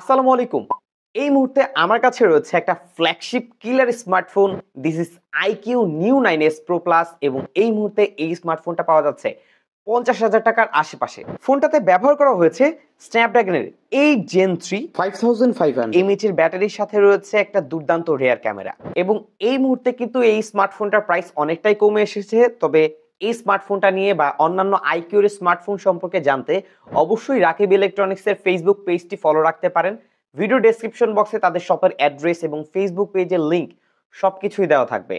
আসসালামু আলাইকুম এই মুহূর্তে আমার কাছে রয়েছে একটা flagship killer smartphone this is iQOO Neo nine S pro plus এবং এই মুহূর্তে এই স্মার্টফোনটা পাওয়া যাচ্ছে পঞ্চাশ হাজার টাকার আশেপাশে ফোনটাতে ব্যবহার করা হয়েছে স্ন্যাপড্রাগনের eight gen three five thousand five এর ব্যাটারির সাথে রয়েছে একটা দুর্দান্ত রেয়ার ক্যামেরা এবং এই মুহূর্তে কিন্তু এই স্মার্টফোনটার প্রাইস অনেকটাই কমে এসেছে তবে এই স্মার্টফোনটা নিয়ে বা অন্যান্য আইকিউর স্মার্টফোন সম্পর্কে জানতে অবশ্যই রাকিব ইলেকট্রনিক্সের ফেসবুক পেজটি ফলো রাখতে পারেন ভিডিও ডেসক্রিপশন বক্সে তাদের শপের অ্যাড্রেস এবং ফেসবুক পেজের লিঙ্ক সব কিছুই দেওয়া থাকবে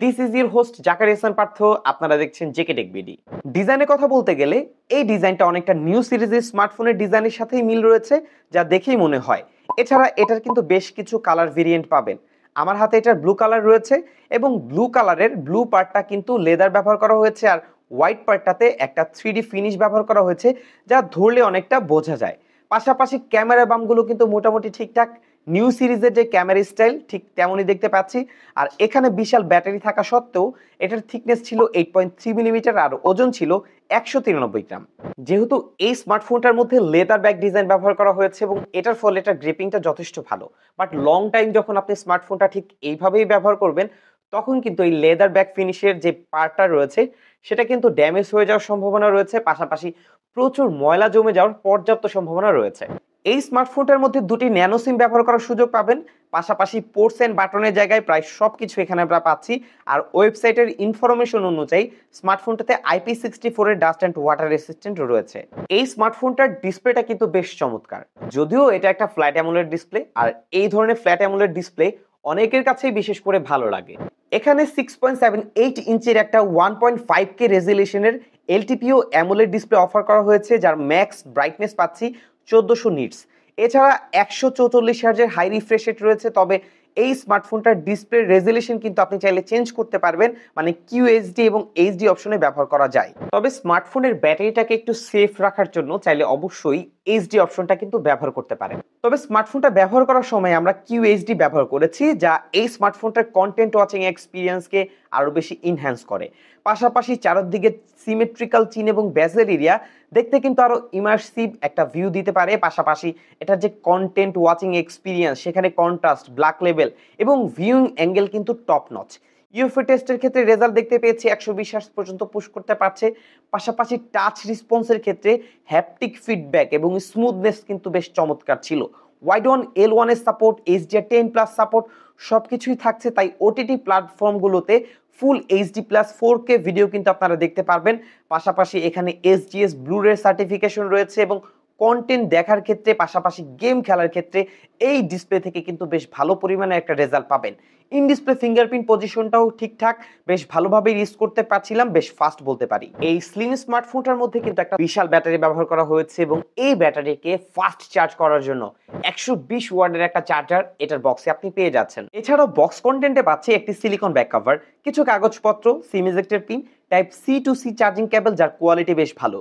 this is your host Zakir Hasan Partho আপনারা দেখছেন জেকে টেক বিডি ডিজাইনের কথা বলতে গেলে এই ডিজাইনটা অনেকটা নিউ সিরিজের স্মার্টফোনের ডিজাইনের সাথেই মিল রয়েছে যা দেখেই মনে হয় এছাড়া এটার কিন্তু বেশ কিছু কালার ভেরিয়েন্ট পাবেন আমার হাতে এটার ব্লু কালার রয়েছে এবং ব্লু কালারের ব্লু পার্টটা কিন্তু লেদার ব্যবহার করা হয়েছে আর হোয়াইট পার্টটাতে একটা থ্রি ফিনিশ ব্যবহার করা হয়েছে যা ধরলে অনেকটা বোঝা যায় পাশাপাশি ক্যামেরা বামগুলো কিন্তু মোটামুটি ঠিকঠাক নিউ সিরিজের যে ক্যামেরা স্টাইল ঠিক তেমনই দেখতে পাচ্ছি আর এখানে বিশাল ব্যাটারি থাকা সত্ত্বেও এটার থিকনেস ছিল এইট পয়েন্ট থ্রি মিলিমিটার আর ওজন ছিল একশো তিরানব্বই গ্রাম যেহেতু এই স্মার্টফোনটার মধ্যে লেদার ব্যাগ ডিজাইন ব্যবহার করা হয়েছে এবং এটার ফলে এটার গ্রিপিংটা যথেষ্ট ভালো বাট লং টাইম যখন আপনি স্মার্টফোনটা ঠিক এইভাবেই ব্যবহার করবেন তখন কিন্তু এই লেদার ব্যাক ফিনিশের যে পার্টটা রয়েছে সেটা কিন্তু ড্যামেজ হয়ে যাওয়ার সম্ভাবনা রয়েছে পাশাপাশি প্রচুর ময়লা জমে যাওয়ার পর্যাপ্ত সম্ভাবনা রয়েছে এই স্মার্টফোনটার মধ্যে দুটি ন্যানো সিম ব্যবহার করার সুযোগ পাবেন পাশাপাশি পোর্টস অ্যান্ড বাটনের জায়গায় প্রায় সব কিছু এখানে আমরা পাচ্ছি আর ওয়েবসাইটের ইনফরমেশন অনুযায়ী স্মার্টফোনটাতে আইপি সিক্সটি ফোরের ডাস্ট অ্যান্ড ওয়াটার রেসিস্ট্যান্ট রয়েছে এই স্মার্টফোনটার ডিসপ্লেটা কিন্তু বেশ চমৎকার যদিও এটা একটা ফ্ল্যাট অ্যামুলের ডিসপ্লে আর এই ধরনের ফ্ল্যাট অ্যামুলের ডিসপ্লে অনেকের কাছেই বিশেষ করে ভালো লাগে এখানে সিক্স পয়েন্ট সেভেন এইট ইঞ্চের একটা ওয়ান পয়েন্ট ফাইভ কে রেজুলেশনের এলটিপিও অ্যামোলেড ডিসপ্লে অফার করা হয়েছে যার ম্যাক্স ব্রাইটনেস পাচ্ছি চোদ্দোশো নিটস এছাড়া একশো চৌচল্লিশ হাজারের হাই রিফ্রেশ রেট রয়েছে তবে এই স্মার্টফোনটার ডিসপ্লে রেজুলেশন কিন্তু আপনি চাইলে চেঞ্জ করতে পারবেন মানে কিউএইচডি এবং এইচডি অপশনে ব্যবহার করা যায় তবে স্মার্টফোনের ব্যাটারিটাকে একটু সেফ রাখার জন্য চাইলে অবশ্যই এইচডি অপশনটা কিন্তু ব্যবহার করতে পারেন তবে স্মার্টফোনটা ব্যবহার করার সময় আমরা কিউএইচডি ব্যবহার করেছি যা এই স্মার্টফোনটার কন্টেন্ট ওয়াচিং এক্সপিরিয়েন্সকে আরও বেশি ইনহ্যান্স করে পাশাপাশি চারদিকে সিমেট্রিক্যাল চিন এবং ব্যাজেল এরিয়া দেখতে কিন্তু আরও ইমার্সিভ একটা ভিউ দিতে পারে পাশাপাশি এটার যে কন্টেন্ট ওয়াচিং এক্সপিরিয়েন্স সেখানে কন্ট্রাস্ট ব্ল্যাক লেভেল এবং ভিউইং অ্যাঙ্গেল কিন্তু টপ নচ ইউফি টেস্টের ক্ষেত্রে রেজাল্ট দেখতে পেয়েছি একশো বিশ পর্যন্ত পুশ করতে পারছে পাশাপাশি টাচ রিসপন্সের ক্ষেত্রে হ্যাপটিক ফিডব্যাক এবং স্মুথনেস কিন্তু বেশ চমৎকার ছিল ওয়াইড ওয়ান এল ওয়ানের support HDR ten plus support সব কিছুই থাকছে তাই ওটিটি প্ল্যাটফর্মগুলোতে full HD plus four K video কিন্তু আপনারা দেখতে পারবেন পাশাপাশি এখানে এসডিএস ব্লুরের সার্টিফিকেশন রয়েছে এবং কন্টেন্ট দেখার ক্ষেত্রে পাশাপাশি গেম খেলার ক্ষেত্রে এই ডিসপ্লে থেকে কিন্তু বেশ ভালো পরিমাণে একটা রেজাল্ট পাবেন ইন ডিসপ্লে ফিঙ্গারপ্রিন্ট পজিশনটাও ঠিকঠাক বেশ ভালোভাবে ইউজ করতে পারছিলাম বেশ ফাস্ট বলতে পারি এই স্লিম স্মার্টফোনটার মধ্যে কিন্তু একটা বিশাল ব্যাটারি ব্যবহার করা হয়েছে এবং এই ব্যাটারিকে ফাস্ট চার্জ করার জন্য একশো বিশ ওয়ার্ডের একটা চার্জার এটার বক্সে আপনি পেয়ে যাচ্ছেন এছাড়াও বক্স কন্টেন্টে পাচ্ছে একটি সিলিকন ব্যাক কভার কিছু কাগজপত্র সিম ইজেক্টের pin type C to C charging cable যার কোয়ালিটি বেশ ভালো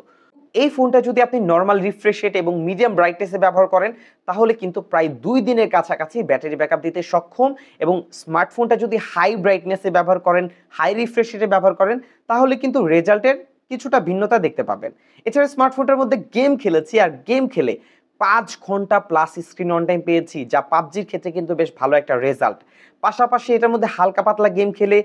এই ফোনটা যদি আপনি নর্মাল রিফ্রেশেট এবং মিডিয়াম ব্রাইটনেসে ব্যবহার করেন তাহলে কিন্তু প্রায় দুই দিনের কাছাকাছি ব্যাটারি ব্যাকআপ দিতে সক্ষম এবং স্মার্টফোনটা যদি হাই ব্রাইটনেসে ব্যবহার করেন হাই রিফ্রেশ রেটে ব্যবহার করেন তাহলে কিন্তু রেজাল্টের কিছুটা ভিন্নতা দেখতে পাবেন এছাড়া স্মার্টফোনটার মধ্যে গেম খেলেছি আর গেম খেলে পাঁচ ঘন্টা প্লাস স্ক্রিন অন টাইম পেয়েছি যা পাবজির ক্ষেত্রে কিন্তু বেশ ভালো একটা রেজাল্ট পাশাপাশি এটার মধ্যে হালকা পাতলা গেম খেলে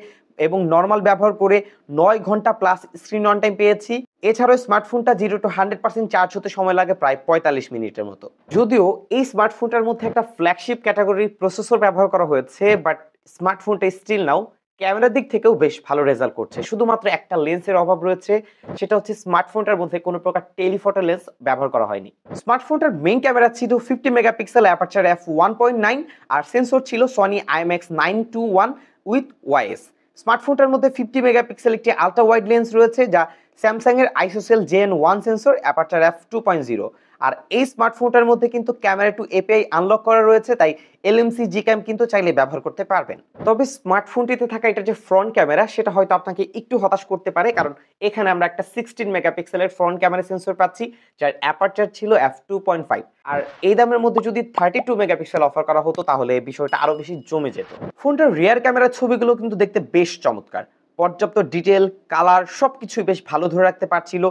এবং নর্মাল ব্যবহার করে নয় ঘন্টা প্লাস স্ক্রিন অন টাইম পেয়েছি এছাড়াও স্মার্টফোনটা zero to hundred percent charge হতে সময় লাগে প্রায় পঁয়তাল্লিশ মিনিটের মতো যদিও এই স্মার্টফোনটার মধ্যে একটা ফ্ল্যাগশিপ ক্যাটাগরির প্রসেসর ব্যবহার করা হয়েছে বাট স্মার্টফোনটা স্টিল নাও ক্যামেরার দিক থেকেও বেশ ভালো রেজাল্ট করছে শুধুমাত্র একটা লেন্সের অভাব রয়েছে সেটা হচ্ছে স্মার্টফোনটার মধ্যে কোনো প্রকার টেলিফটো লেন্স ব্যবহার করা হয়নি স্মার্টফোনটার মেইন ক্যামেরা ছিল fifty megapixel aperture f one point nine আর সেন্সর ছিল Sony IMX nine two one with OIS স্মার্টফোনটার মধ্যে ফিফটি মেগাপিক্সেল একটি আলট্রা ওয়াইড লেন্স রয়েছে যা স্যামসাংয়ের ISOCELL gen one sensor aperture অ্যাপ টু পয়েন্ট জিরো আর এই স্মার্টফোনটার মধ্যে কিন্তু ক্যামেরা টু এপিআই আনলক করা রয়েছে তাই এলএমসি জি ক্যাম কিন্তু চাইলে ব্যবহার করতে পারবেন তবে স্মার্টফোনটিতে থাকা এটা যে ফ্রন্ট ক্যামেরা সেটা হয়তো আপনাকে একটু হতাশ করতে পারে কারণ এখানে আমরা একটা সিক্সটিন মেগাপিক্সেলের ফ্রন্ট ক্যামেরা সেন্সর পাচ্ছি যার অ্যাপারচার ছিল এফ টু পয়েন্ট ফাইভ আর এই দামের মধ্যে যদি থার্টি টু মেগাপিক্সেল অফার করা হতো তাহলে বিষয়টা আরও বেশি জমে যেত ফোনটার রিয়ার ক্যামেরার ছবিগুলো কিন্তু দেখতে বেশ চমৎকার পর্যাপ্ত ডিটেল কালার সব কিছুই বেশ ভালো ধরে রাখতে পারছিল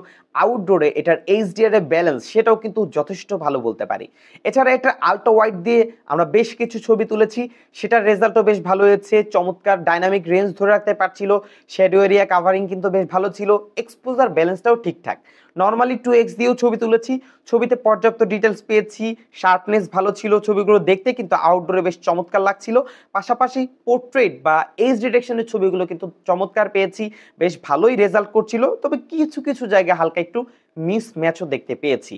আউটডোরে এটার এইচডিআর এর ব্যালেন্স সেটাও কিন্তু যথেষ্ট ভালো বলতে পারি এছাড়া এটা আলট্রা ওয়াইড দিয়ে আমরা বেশ কিছু ছবি তুলেছি সেটার রেজাল্টও বেশ ভালো হয়েছে চমৎকার ডাইনামিক রেঞ্জ ধরে রাখতে পারছিল শ্যাডো এরিয়া কাভারিং কিন্তু বেশ ভালো ছিল এক্সপোজার ব্যালেন্সটাও ঠিকঠাক নর্মালি টু এক্স দিয়েও ছবি তুলেছি ছবিতে পর্যাপ্ত ডিটেলস পেয়েছি শার্পনেস ভালো ছিল ছবিগুলো দেখতে কিন্তু আউটডোরে বেশ চমৎকার লাগছিল পাশাপাশি পোর্ট্রেট বা এজ ডিটেকশনের ছবিগুলো কিন্তু চমৎকার পেয়েছি বেশ ভালোই রেজাল্ট করছিল তবে কিছু কিছু জায়গায় হালকা একটু মিসম্যাচও দেখতে পেয়েছি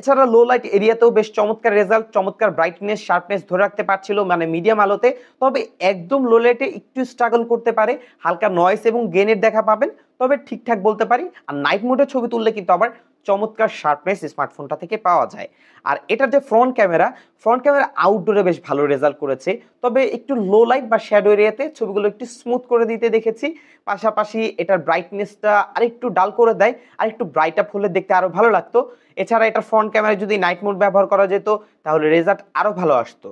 এছাড়া লো লাইট এরিয়াতেও বেশ চমৎকার রেজাল্ট চমৎকার ব্রাইটনেস শার্পনেস ধরে রাখতে পারছিল মানে মিডিয়াম আলোতে তবে একদম লো লাইটে একটু স্ট্রাগল করতে পারে হালকা নয়েস এবং গেনের দেখা পাবেন তবে ঠিকঠাক বলতে পারি আর নাইট মোডে ছবি তুললে কিন্তু আবার চমৎকার শার্পনেস স্মার্টফোনটা থেকে পাওয়া যায় আর এটার যে ফ্রন্ট ক্যামেরা ফ্রন্ট ক্যামেরা আউটডোরে বেশ ভালো রেজাল্ট করেছে তবে একটু লো লাইট বা শ্যাডো এরিয়াতে ছবিগুলো একটু স্মুথ করে দিতে দেখেছি পাশাপাশি এটার ব্রাইটনেসটা আর একটু ডাল করে দেয় আর একটু ব্রাইট আপ হলে দেখতে আরও ভালো লাগতো এছাড়া এটার ফ্রন্ট ক্যামেরায় যদি নাইট মোড ব্যবহার করা যেত তাহলে রেজাল্ট আরও ভালো আসতো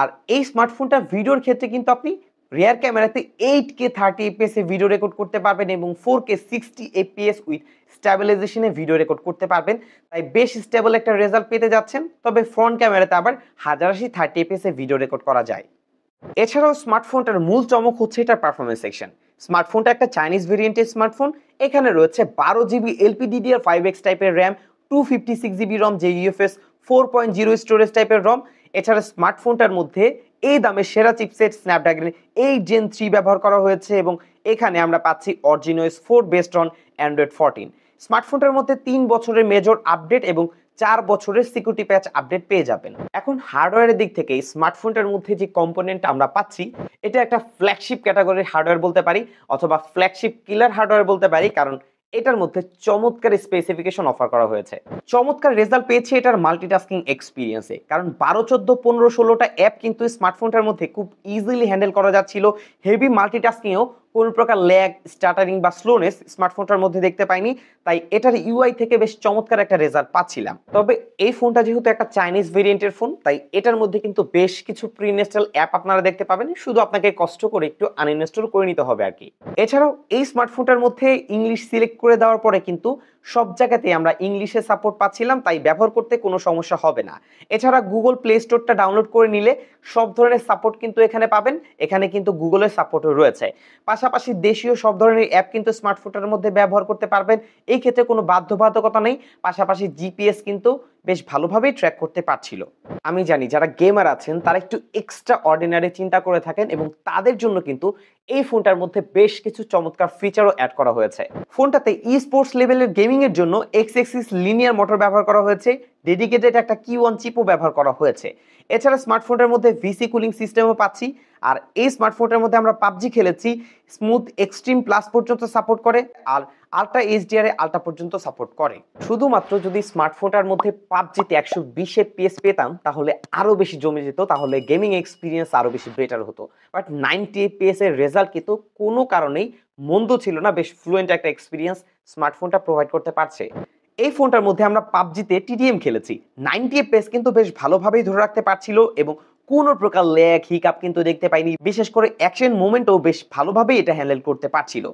আর এই স্মার্টফোনটা ভিডিওর ক্ষেত্রে কিন্তু আপনি রেয়ার ক্যামেরাতে এইট কে থার্টি এপিএসে ভিডিও রেকর্ড করতে পারবেন এবং four K sixty FPS with স্ট্যাবিলাইজেশনে ভিডিও রেকর্ড করতে পারবেন তাই বেশ স্টেবল একটা রেজাল্ট পেতে যাচ্ছেন তবে ফ্রন্ট ক্যামেরাতে আবার হাজার আশি থার্টি এপিএসে ভিডিও রেকর্ড করা যায় এছাড়াও স্মার্টফোনটার মূল চমক হচ্ছে এটার পারফরমেন্স সেকশন স্মার্টফোনটা একটা চাইনিজ ভেরিয়েন্টের স্মার্টফোন এখানে রয়েছে বারো জিবি এলপিডিডিআর ফাইভ এক্স টাইপের RAM two fifty six GB ROM জে UFS four point zero storage টাইপের রম এছাড়া স্মার্টফোনটার মধ্যে এই দামে সেরা chipset Snapdragon eight gen three ব্যবহার করা হয়েছে এবং এখানে আমরা পাচ্ছি OriginOS four based on Android fourteen স্মার্টফোনটার মধ্যে তিন বছরের মেজর আপডেট এবং চার বছরের সিকিউরিটি প্যাচ আপডেট পেয়ে যাবেন এখন হার্ডওয়্যারের দিক থেকে স্মার্টফোনটার মধ্যে যে কম্পোনেন্ট আমরা পাচ্ছি এটা একটা ফ্ল্যাগশিপ ক্যাটাগরির হার্ডওয়্যার বলতে পারি অথবা ফ্ল্যাগশিপ কিলার হার্ডওয়্যার বলতে পারি কারণ এটার মধ্যে চমৎকার স্পেসিফিকেশন অফার করা হয়েছে চমৎকার রেজাল্ট পেয়েছে এটার মাল্টিটাস্কিং এক্সপিরিয়েন্সে কারণ বারো চোদ্দ পনেরো ষোলোটা অ্যাপ কিন্তু স্মার্টফোনটার মধ্যে খুব ইজিলি হ্যান্ডেল করা যাচ্ছিল হেভি মাল্টিটাস্কিংও কোনো প্রকার ল্যাগ স্টার্টারিং বা স্লোনেস স্মার্টফোনটার মধ্যে দেখতে পাইনি তাই এটার ইউআই থেকে বেশ চমৎকার একটা রেজাল্ট পাচ্ছিলাম তবে এই ফোনটা যেহেতু একটা চাইনিজ ভেরিয়েন্টের ফোন তাই এটার মধ্যে কিন্তু বেশ কিছু ইনস্টল অ্যাপ আপনারা দেখতে পাবেন শুধু আপনাকে কষ্ট করে একটু আনইনস্টল করে নিতে হবে আর কি এছাড়াও এই স্মার্টফোনটার মধ্যে ইংলিশ সিলেক্ট করে দেওয়ার পরে কিন্তু সব জায়গাতেই আমরা ইংলিশে সাপোর্ট পাচ্ছিলাম তাই ব্যবহার করতে কোনো সমস্যা হবে না এছাড়া গুগল প্লে স্টোরটা ডাউনলোড করে নিলে সব ধরনের সাপোর্ট কিন্তু এখানে পাবেন এখানে কিন্তু গুগলের সাপোর্টও রয়েছে পাশাপাশি পাশাপাশি দেশীয় সব ধরনের অ্যাপ কিন্তু স্মার্টফোনের মধ্যে ব্যবহার করতে পারবেন এই ক্ষেত্রে কোনো বাধ্যবাধকতা নেই পাশাপাশি জিপিএস কিন্তু বেশ ভালোভাবেই ট্র্যাক করতে পারছিল আমি জানি যারা গেমার আছেন তারা একটু এক্সট্রা অর্ডিনারি চিন্তা করে থাকেন এবং তাদের জন্য কিন্তু এই ফোনটার মধ্যে বেশ কিছু চমৎকার ফিচারও অ্যাড করা হয়েছে ফোনটাতে ই স্পোর্টস লেভেলের গেমিংয়ের জন্য এক্স এক্সিস লিনিয়ার মোটর ব্যবহার করা হয়েছে ডেডিকেটেড একটা কিউ ওয়ান চিপও ব্যবহার করা হয়েছে এছাড়া স্মার্টফোনের মধ্যে ভিসি কুলিং সিস্টেমও পাচ্ছি আর এই স্মার্টফোনের মধ্যে আমরা পাবজি খেলেছি স্মুথ এক্সট্রিম প্লাস পর্যন্ত সাপোর্ট করে আর ডি এইচডিআর আলটা পর্যন্ত সাপোর্ট করে শুধুমাত্র যদি স্মার্টফোনটার মধ্যে পাবজিতে একশো বিশে পেস পেতাম তাহলে আরও বেশি জমে যেত তাহলে গেমিং এক্সপিরিয়েন্স আরও বেশি বেটার হতো বাট নাইনটি এর রেজাল্ট কিন্তু কোনো কারণেই মন্দ ছিল না বেশ ফ্লুয়েন্ট একটা এক্সপিরিয়েন্স স্মার্টফোনটা প্রোভাইড করতে পারছে এই ফোনটার মধ্যে আমরা পাবজিতে টিডিএম খেলেছি নাইনটি পেস কিন্তু বেশ ভালোভাবেই ধরে রাখতে পারছিল এবং কোনো প্রকার ল্যাগ হিকআপ কিন্তু দেখতে পাইনি বিশেষ করে অ্যাকশন মুভমেন্টও বেশ ভালোভাবেই এটা হ্যান্ডেল করতে পারছিল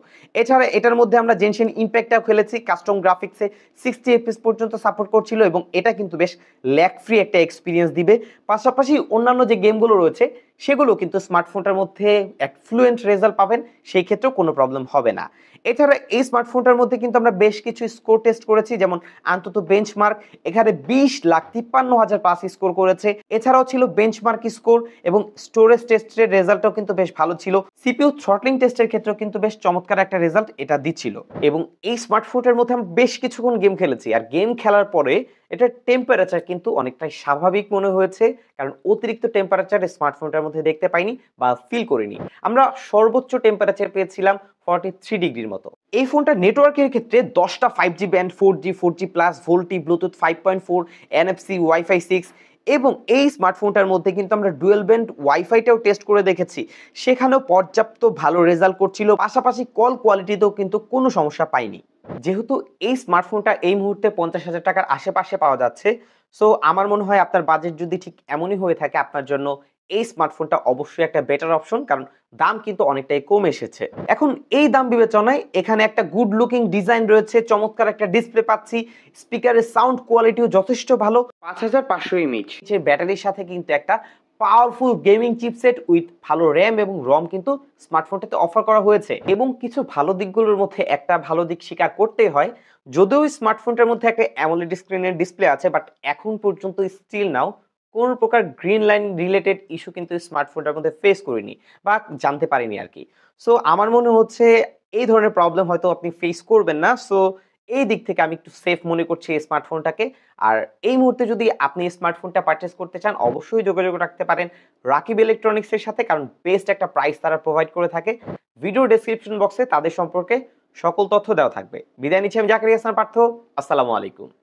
এছাড়া এটার মধ্যে আমরা জেনশন ইম্প্যাক্টটাও খেলেছি কাস্টম গ্রাফিক্সে সিক্সটি এফ পর্যন্ত সাপোর্ট করছিল এবং এটা কিন্তু বেশ ল্যাক ফ্রি একটা এক্সপিরিয়েন্স দিবে পাশাপাশি অন্যান্য যে গেমগুলো রয়েছে সেগুলো কিন্তু স্মার্টফোনটার মধ্যে এক ফ্লুয়েন্ট রেজাল্ট পাবেন সেই ক্ষেত্রেও কোনো প্রবলেম হবে না এছাড়া এই স্মার্টফোনটার মধ্যে কিন্তু আমরা বেশ কিছু স্কোর টেস্ট করেছি যেমন অন্তত বেঞ্চমার্ক এখানে বিশ লাখ তিপ্পান্ন হাজার পাস স্কোর করেছে এছাড়াও ছিল বেঞ্চমার্ক স্কোর এবং স্টোরেজ টেস্টের রেজাল্টও কিন্তু বেশ ভালো ছিল সিপিউ থ্রটলিং টেস্টের ক্ষেত্রেও কিন্তু বেশ চমৎকার একটা রেজাল্ট এটা দিচ্ছিল এবং এই স্মার্টফোনটার মধ্যে আমরা বেশ কিছুক্ষণ গেম খেলেছি আর গেম খেলার পরে এটার টেম্পারেচার কিন্তু অনেকটাই স্বাভাবিক মনে হয়েছে কারণ অতিরিক্ত টেম্পারেচার স্মার্টফোনটার মধ্যে দেখতে পাইনি বা ফিল করিনি আমরা সর্বোচ্চ টেম্পারেচার পেয়েছিলাম ফর্টি থ্রি ডিগ্রির মতো এই ফোনটা নেটওয়ার্কের ক্ষেত্রে দশটা five G band four G four G plus VoLTE Bluetooth five point four NFC WiFi six এবং এই স্মার্টফোনটার মধ্যে কিন্তু আমরা ডুয়েল ব্যান্ড ওয়াইফাইটাও টেস্ট করে দেখেছি সেখানেও পর্যাপ্ত ভালো রেজাল্ট করছিল পাশাপাশি কল কোয়ালিটিতেও কিন্তু কোনো সমস্যা পাইনি যেহেতু এই স্মার্টফোনটা এই মুহূর্তে পঞ্চাশ হাজার টাকার আশেপাশে পাওয়া যাচ্ছে সো আমার মনে হয় আপনার বাজেট যদি ঠিক এমনই হয়ে থাকে আপনার জন্য এই স্মার্টফোনটা অবশ্যই একটা বেটার অপশন কারণ দাম কিন্তু অনেকটাই কম এসেছে এখন এই দাম বিবেচনায় এখানে একটা গুড লুকিং ডিজাইন রয়েছে চমৎকার একটা ডিসপ্লে পাচ্ছি স্পিকারের সাউন্ড কোয়ালিটিও যথেষ্ট ভালো পাঁচ হাজার পাঁচশো ইমিজ ব্যাটারির সাথে কিন্তু একটা পাওয়ারফুল গেমিং চিপসেট উইথ ভালো র্যাম এবং রম কিন্তু স্মার্টফোনটিতে অফার করা হয়েছে এবং কিছু ভালো দিকগুলোর মধ্যে একটা ভালো দিক স্বীকার করতেই হয় যদিও স্মার্টফোনটার মধ্যে একটা অ্যামোলেড স্ক্রিনের ডিসপ্লে আছে বাট এখন পর্যন্ত স্টিল নাও কোন প্রকার গ্রিন লাইন রিলেটেড ইস্যু কিন্তু স্মার্টফোনটার মধ্যে ফেস করিনি বা জানতে পারিনি আর কি সো আমার মনে হচ্ছে এই ধরনের প্রবলেম হয়তো আপনি ফেস করবেন না সো এই দিক থেকে আমি একটু সেফ মনে করছি এই স্মার্টফোনটাকে আর এই মুহূর্তে যদি আপনি স্মার্টফোনটা পারচেস করতে চান অবশ্যই যোগাযোগ রাখতে পারেন রাকিব ইলেকট্রনিক্সের সাথে কারণ বেস্ট একটা প্রাইস তারা প্রোভাইড করে থাকে ভিডিও ডেসক্রিপশন বক্সে তাদের সম্পর্কে সকল তথ্য দেওয়া থাকবে বিদায় নিচ্ছি আমি জাকারি হাসান পার্থ আসসালামু আলাইকুম